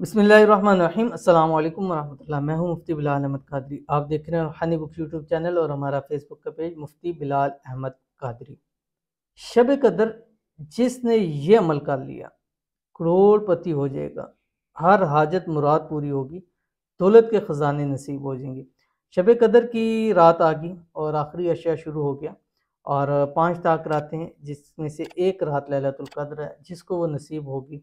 बसमीम अल्लाम वरहमल्ला मैं हूं मुफ्ती बिलाल अहमद कादरी आप देख रहे हैं रूहानी बुक यूट्यूब चैनल और हमारा फेसबुक का पेज मुफ्ती बिलाल अहमद कादरी शब कदर जिसने ये अमल कर लिया करोड़पति हो जाएगा हर हाजत मुराद पूरी होगी दौलत के ख़जाने नसीब हो जाएंगे शब कदर की रात आ गई और आखिरी अशिया शुरू हो गया और पाँच ताक रातें जिसमें से एक रात लैलतुल्कद्र है जिसको वो नसीब होगी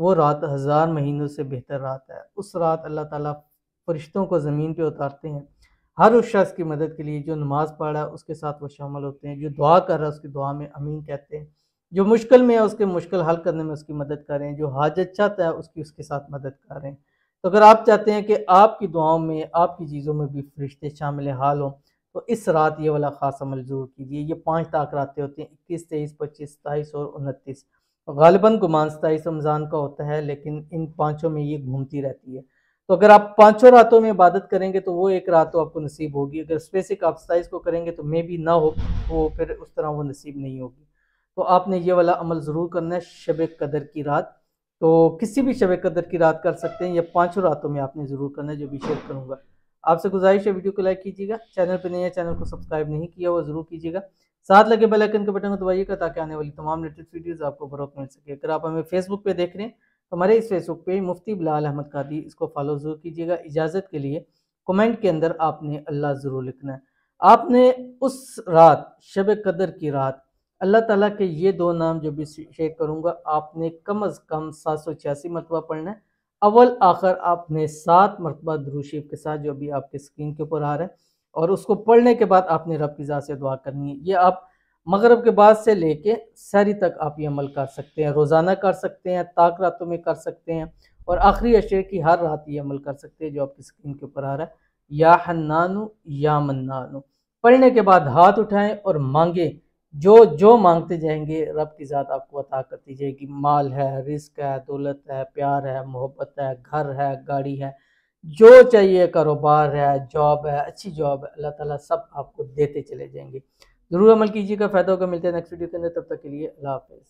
वो रात हज़ार महीनों से बेहतर रात है उस रात अल्लाह ताला फरिश्तों को ज़मीन पे उतारते हैं हर उस शख्स की मदद के लिए जो नमाज़ पढ़ रहा है उसके साथ वो शामिल होते हैं जो दुआ कर रहा है उसकी दुआ में अमीन कहते हैं जो मुश्किल में है उसके मुश्किल हल करने में उसकी मदद करें जो हाजत चाहता है उसकी उसके साथ मदद करें तो अगर आप चाहते हैं कि आपकी दुआओं में आपकी चीज़ों में भी फरिश्ते शामिल हाल हों तो इस रात ये वाला खास अमल ज़रूर कीजिए ये पाँच रातें होती हैं इक्कीस तेईस पच्चीस सताईस और उनतीस गालिबा गुमान सताईस रमज़ान का होता है लेकिन इन पाँचों में ये घूमती रहती है तो अगर आप पाँचों रातों में इबादत करेंगे तो वो एक रात तो आपको नसीब होगी अगर स्पेसिक आप सताईस को करेंगे तो मे भी ना हो वो फिर उस तरह वो नसीब नहीं होगी तो आपने ये वाला अमल ज़रूर करना है शब कदर की रात तो किसी भी शब कदर की रात कर सकते हैं या पाँचों रातों में आपने ज़रूर करना है जो भी शेयर करूँगा आपसे गुजारिश है वीडियो को लाइक कीजिएगा चैनल पर नया चैनल को सब्सक्राइब नहीं किया वो जरूर कीजिएगा साथ लगे बेल आइकन के बटन को दबाइएगा ताकि आने वाली तमाम लेटेस्ट वीडियोज आपको बरौक मिल सके अगर आप हमें फेसबुक पर देख रहे हैं तो हमारे इस फेसबुक पे मुफ्ती बिलाल अहमद कादी इसको फॉलो जरूर कीजिएगा इजाज़त के लिए कमेंट के अंदर आपने अल्लाह ज़रूर लिखना है आपने उस रात शब कदर की रात अल्लाह ताला के ये दो नाम जो भी शेयर करूँगा आपने कम अज़ कम सात सौ छियासी मरतबा पढ़ना है अवल आखिर आपने सात मरतबा दरूशीफ के साथ जो अभी आपके स्क्रीन के ऊपर आ रहा है और उसको पढ़ने के बाद आपने रब की से दुआ करनी है ये आप मगरब के बाद से लेके सारी तक आप ये अमल कर सकते हैं रोज़ाना कर सकते हैं ताक रातों में कर सकते हैं और आखिरी अशर की हर रात ये अमल कर सकते हैं जो आपकी स्क्रीन के ऊपर आ रहा है या हन्नानु या मन्नानु पढ़ने के बाद हाथ उठाएं और मांगें जो जो मांगते जाएंगे रब की ज़ात आपको अता करती जाएगी माल है रिस्क है दौलत है प्यार है मोहब्बत है घर है गाड़ी है जो चाहिए कारोबार है जॉब है अच्छी जॉब है अल्लाह ताला सब आपको देते चले जाएंगे ज़रूर अमल कीजिएगा फ़ायदा होगा मिलते हैं नेक्स्ट वीडियो के अंदर तब तक के लिए अल्लाह हाफिज़